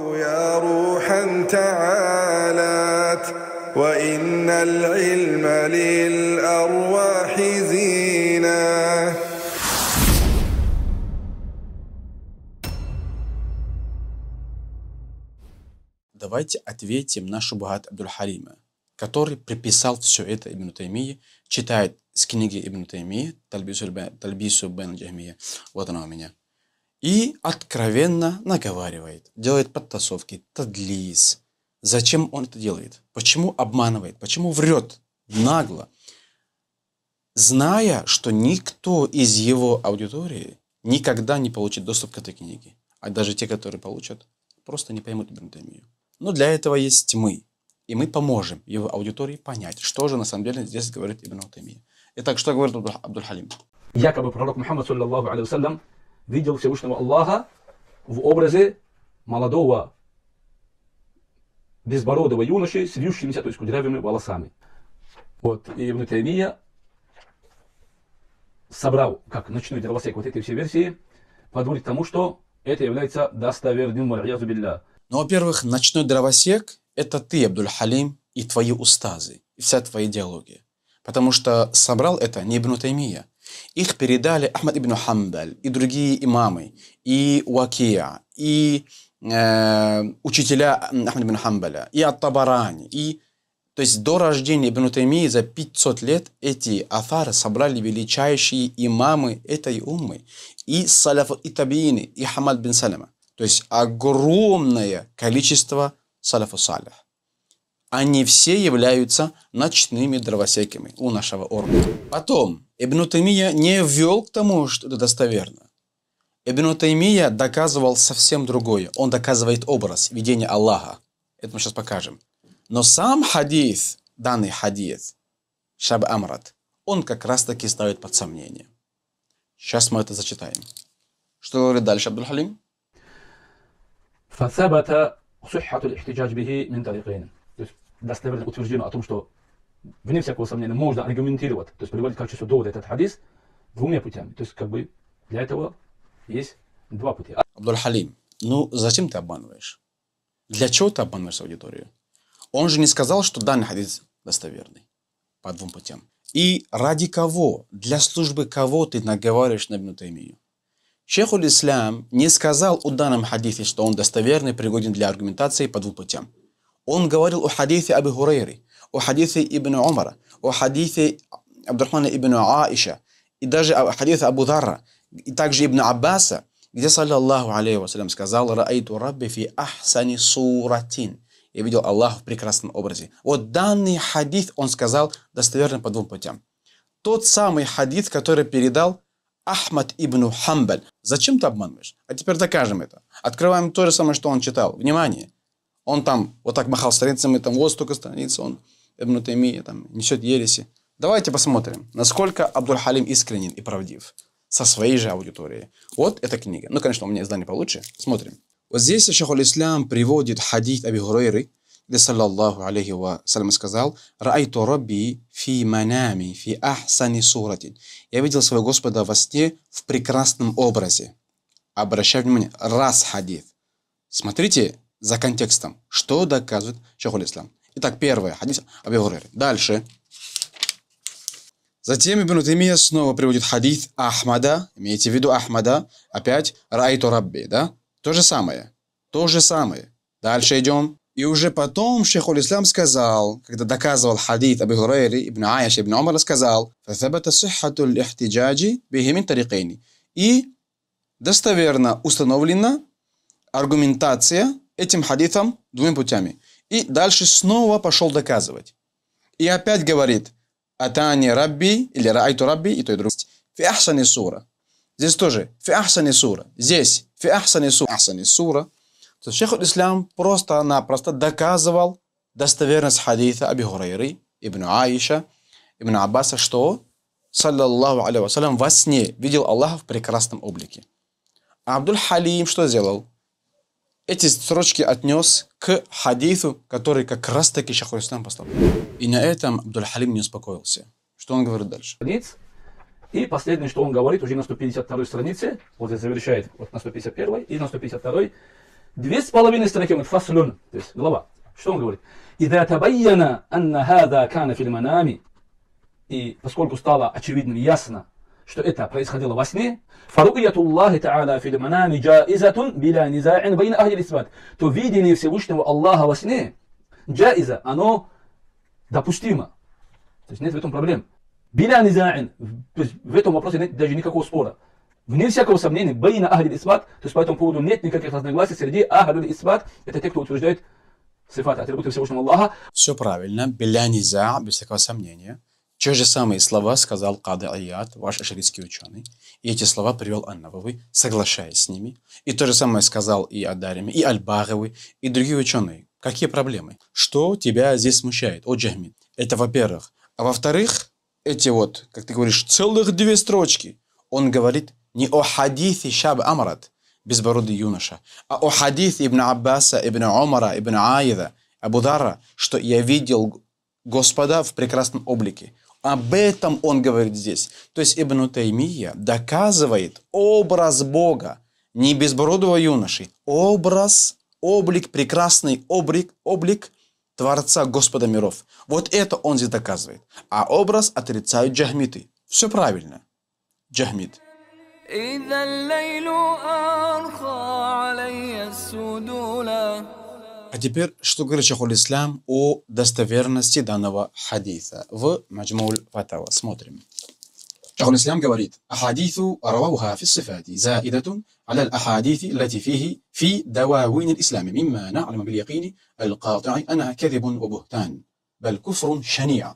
يا روحا تعالت وإن العلم للأرواح زينة Давайте ответим нашу Багат Абдул халима который приписал все это Ибн Таймии, читает с книги Ибн Таймии «Тальбису бен Джахмия». Вот она у меня и откровенно наговаривает, делает подтасовки, тадлис. Зачем он это делает? Почему обманывает? Почему врет нагло? Зная, что никто из его аудитории никогда не получит доступ к этой книге. А даже те, которые получат, просто не поймут бендемию. Но для этого есть мы. И мы поможем его аудитории понять, что же на самом деле здесь говорит Ибн Утаймия. Итак, что говорит Абдул Халим? Якобы пророк Мухаммад, саллиллаху алейхи видел Всевышнего Аллаха в образе молодого безбородого юноши с вьющимися, то есть кудрявыми волосами. Вот, и Ибн Таймия собрал, как ночной дровосек, вот эти все версии, подводит к тому, что это является достоверным валиязу билля. Ну, во-первых, ночной дровосек – это ты, Абдул Халим, и твои устазы, и вся твоя идеология. Потому что собрал это не Ибн Таймия, их передали Ахмад ибн Хамбаль и другие имамы, и Уакия, и э, учителя Ахмад ибн Хамбаля, и Ат-Табарани, и то есть до рождения Ибн Таймии за 500 лет эти афары собрали величайшие имамы этой уммы. И саляф и табиины, и Хамад бин Салема. То есть огромное количество саляфу салях. Они все являются ночными дровосеками у нашего органа. Потом, Ибн Таймия не ввел к тому, что это достоверно. Ибн Таймия доказывал совсем другое. Он доказывает образ, видение Аллаха. Это мы сейчас покажем. Но сам хадис, данный хадис, Шаб Амрат, он как раз таки ставит под сомнение. Сейчас мы это зачитаем. Что говорит дальше Абдул-Халим? فثبت صحة الاحتجاج به من طريقين достоверно утверждено о том, что, вне всякого сомнения, можно аргументировать, то есть приводить в качестве довода этот хадис двумя путями. То есть, как бы, для этого есть два пути. Абдул-Халим, ну зачем ты обманываешь? Для чего ты обманываешь аудиторию? Он же не сказал, что данный хадис достоверный. По двум путям. И ради кого, для службы кого ты наговариваешь на Ибн Таймию? Шейхуль Ислам не сказал о данном хадисе, что он достоверный, пригоден для аргументации по двум путям. Он говорил о хадисе Абу Хурейри, о хадисе Ибн Умара, о хадисе Абдурхмана Ибн Аиша, и даже о хадисе Абу Дарра, и также Ибн Аббаса, где, саллаллаху алейхи вассалям, сказал «Раайту Рабби фи ахсани суратин». Я видел Аллаха в прекрасном образе. Вот данный хадис, он сказал достоверно по двум путям. Тот самый хадис, который передал Ахмад ибн Хамбаль. Зачем ты обманываешь? А теперь докажем это. Открываем то же самое, что он читал. Внимание! Он там вот так махал страницами, там вот столько страниц, он Ибн Таймия там несет ереси. Давайте посмотрим, насколько Абдул халим искренен и правдив со своей же аудиторией. Вот эта книга. Ну, конечно, у меня издание получше. Смотрим. Вот здесь Шахул Ислам приводит хадит Аби Хурейры, где саллаллаху алейхи ва салям сказал, «Раайту Рабби фи манами фи ахсани сурати». Я видел своего Господа во сне в прекрасном образе. Обращаю внимание, раз хадит. Смотрите, за контекстом. Что доказывает Шахуль Ислам? Итак, первое. Хадис Аби Гурейра. Дальше. Затем Ибн Тимия снова приводит хадис Ахмада. Имейте в виду Ахмада. Опять Райту Рабби. Да? То же самое. То же самое. Дальше идем. И уже потом Шейхуль Ислам сказал, когда доказывал хадит Аби Гурейри, Ибн айяш Ибн Умар сказал, «Фатабата сиххату лихтиджаджи бихимин тарикейни». И достоверно установлена аргументация этим хадифом двумя путями. И дальше снова пошел доказывать. И опять говорит, Атани Рабби или Раайту Рабби и то и другое. Фи ахсани сура. Здесь тоже фи ахсани сура. Здесь фи ахсани сура. Ахсани сура. То есть шейх ислам просто-напросто доказывал достоверность хадиса Аби Хурайры, Ибн Аиша, Ибн Аббаса, что саллаллаху алейхи во сне видел Аллаха в прекрасном облике. А абдул Халим что сделал? эти строчки отнес к хадису, который как раз таки Шахур Ислам послал. И на этом Абдул-Халим не успокоился. Что он говорит дальше? Хадис. И последнее, что он говорит уже на 152 странице, вот здесь завершает вот на 151 и на 152, две с половиной строки, вот фаслюн, то есть глава. Что он говорит? И «Ида табайяна анна хада кана фильманами». И поскольку стало очевидным, ясно, что это происходило во сне, фару'ятуллахи та'аля фил манами джаизатун биля низа'ин байна ахли исбат, то видение Всевышнего Аллаха во сне, джаиза, оно допустимо. То есть нет в этом проблем. Биля низа'ин, то есть в этом вопросе нет даже никакого спора. Вне всякого сомнения, байна ахли исбат, то есть по этому поводу нет никаких разногласий среди ахли исбат, это те, кто утверждает сифаты, атрибуты Всевышнего Аллаха. Все правильно, биля низа, без всякого сомнения. Те же самые слова сказал Кады Айят, ваш аширийский ученый. И эти слова привел Аннавовы, соглашаясь с ними. И то же самое сказал и Адарими, и Альбаровы, и другие ученые. Какие проблемы? Что тебя здесь смущает, о Джахмид? Это во-первых. А во-вторых, эти вот, как ты говоришь, целых две строчки. Он говорит не о хадисе Шаб Амрат, безбородый юноша, а о хадисе Ибн Аббаса, Ибн Умара, Ибн Аида, Абудара, что я видел Господа в прекрасном облике. Об этом он говорит здесь. То есть Ибн Таймия доказывает образ Бога, не безбородого юноши, образ, облик, прекрасный облик, облик Творца Господа миров. Вот это он здесь доказывает. А образ отрицают джахмиты. Все правильно. Джахмид. إذا الليل أرخى علي السدولا а теперь, что говорит Шахуль Ислам о достоверности данного хадиса в Маджмуль Фатава. Смотрим. Шахуль Ислам говорит, «Ахадиту аравауха фи сифати заидатун على الأحاديث التي فيه في دواوين الإسلام مما نعلم باليقين القاطع أنها كذب وبهتان بل كفر شنيع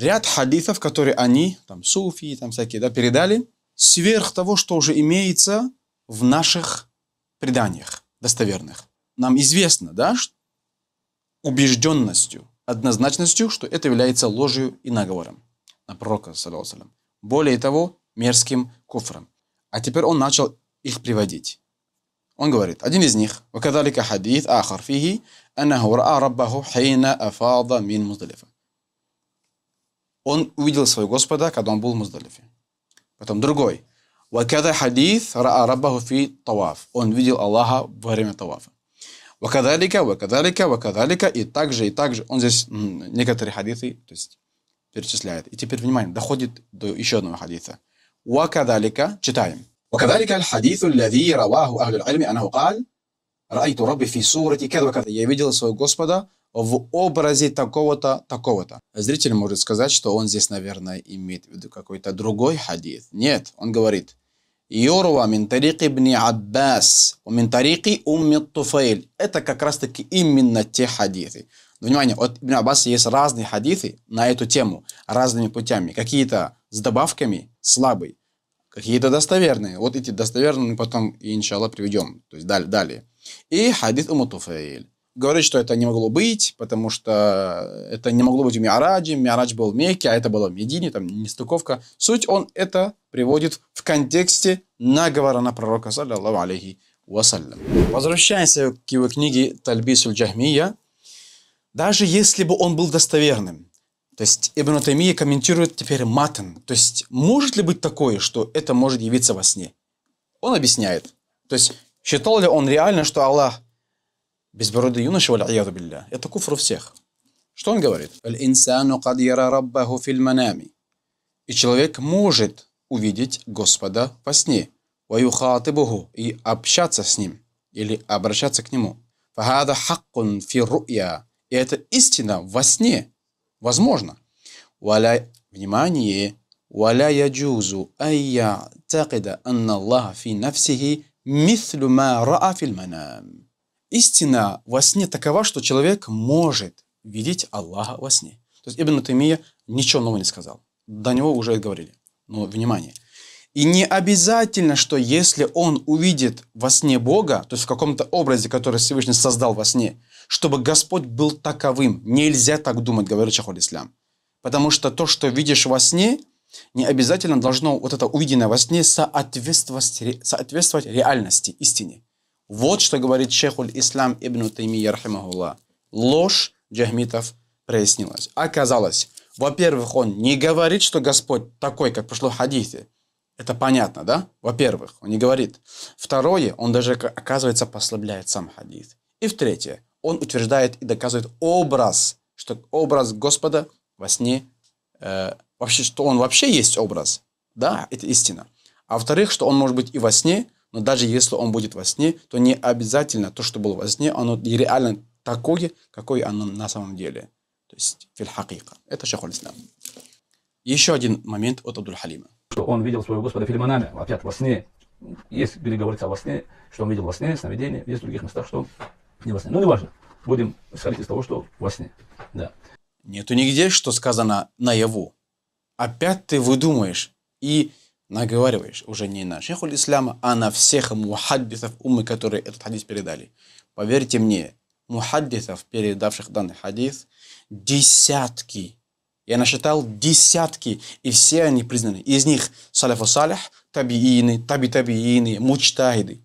ряд хадисов, которые они, там, суфи там всякие, да, передали, сверх того, что уже имеется в наших преданиях достоверных нам известно, да, убежденностью, однозначностью, что это является ложью и наговором на пророка, салям. Более того, мерзким куфром. А теперь он начал их приводить. Он говорит, один из них, وكذلك حديث آخر فيه أنه رأى ربه حين أفاض мин مزدلفة. Он увидел своего Господа, когда он был в Муздалифе. Потом другой. وكذا حديث رأى ربه фи таваф. Он видел Аллаха во время тавафа. Вакадалика, вакадалика, вакадалика, и также, и также. Он здесь некоторые хадиты то есть, перечисляет. И теперь, внимание, доходит до еще одного хадита. Вакадалика, читаем. وكذلك الحديث الذي رواه أهل العلم أنه قال رأيت ربي في سورة كذا وكذا Я видел своего Господа в образе такого-то, такого-то. Зритель может сказать, что он здесь, наверное, имеет в виду какой-то другой хадит. Нет, он говорит, Йорва Минтарики Ибн Аббас, Минтарики Умми Туфейль. Это как раз таки именно те хадисы. Но внимание, от Ибн Аббаса есть разные хадисы на эту тему, разными путями. Какие-то с добавками слабые, какие-то достоверные. Вот эти достоверные мы потом, иншаллах, приведем. То есть далее. далее. И хадис Уму Туфейль говорит, что это не могло быть, потому что это не могло быть в Миараджи, Миарадж был в Мекке, а это было в Медине, там нестыковка. Суть он это приводит в контексте наговора на пророка, саллаллаху алейхи вассалям. Возвращаясь к его книге тальби Джахмия». Даже если бы он был достоверным, то есть Ибн Таймия комментирует теперь матан. То есть может ли быть такое, что это может явиться во сне? Он объясняет. То есть считал ли он реально, что Аллах Безбородый юноша, билля, это куфру у всех. Что он говорит? «Аль-инсану кад яра раббаху филь И человек может увидеть Господа во сне. «Ваюхатыбуху» и общаться с ним или обращаться к нему. «Фагада хаккун фи ру'я». И это истина во сне. Возможно. «Валя» Внимание! «Валя яджузу айя такида анна Аллаха фи нафсихи мислю ма раа филь манам» истина во сне такова, что человек может видеть Аллаха во сне. То есть Ибн Таймия ничего нового не сказал. До него уже говорили. Но внимание. И не обязательно, что если он увидит во сне Бога, то есть в каком-то образе, который Всевышний создал во сне, чтобы Господь был таковым. Нельзя так думать, говорит Шахуль Ислам. Потому что то, что видишь во сне, не обязательно должно вот это увиденное во сне соответствовать, соответствовать реальности, истине. Вот что говорит шейхуль Ислам Ибн Тайми рахимахулла. Ложь джахмитов прояснилась. Оказалось, во-первых, он не говорит, что Господь такой, как пошло в хадисе. Это понятно, да? Во-первых, он не говорит. Второе, он даже, оказывается, послабляет сам хадис. И в-третье, он утверждает и доказывает образ, что образ Господа во сне, э, вообще, что он вообще есть образ. Да, это истина. А во-вторых, что он может быть и во сне, но даже если он будет во сне, то не обязательно то, что было во сне, оно реально такое, какое оно на самом деле. То есть фильхакика. Это шахуль ислам. Еще один момент от Абдул-Халима. Что он видел своего Господа фильманами, опять во сне. Есть, где говорится во сне, что он видел во сне, сновидение, есть в других местах, что не во сне. Но ну, не важно. Будем исходить из того, что во сне. Да. Нету нигде, что сказано наяву. Опять ты выдумаешь. И наговариваешь уже не на шейхуль ислама, а на всех мухаддисов умы, которые этот хадис передали. Поверьте мне, мухаддисов, передавших данный хадис, десятки. Я насчитал десятки, и все они признаны. Из них саляфу салях, табиины, таби-табиины, мучтахиды.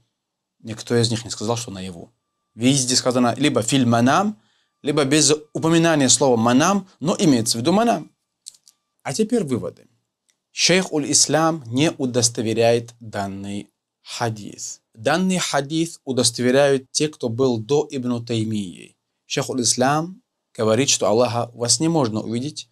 Никто из них не сказал, что на его. Везде сказано либо фильманам, либо без упоминания слова манам, но имеется в виду манам. А теперь выводы. Шейх Уль-Ислам не удостоверяет данный хадис. Данный хадис удостоверяют те, кто был до Ибн Таймии. Шейх Уль-Ислам говорит, что Аллаха вас не можно увидеть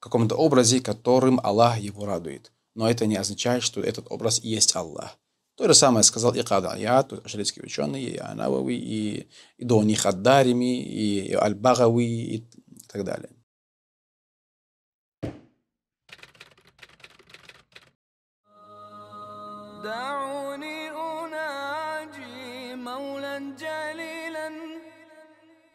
в каком-то образе, которым Аллах его радует. Но это не означает, что этот образ и есть Аллах. То же самое сказал и Када'я, то есть ашритские ученые, и Анавави, и, и до них Аддарими, и Аль-Багави, и так далее. دعوني أناجي مولا جليلا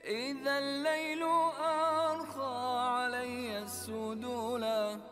إذا الليل أرخى علي السدولا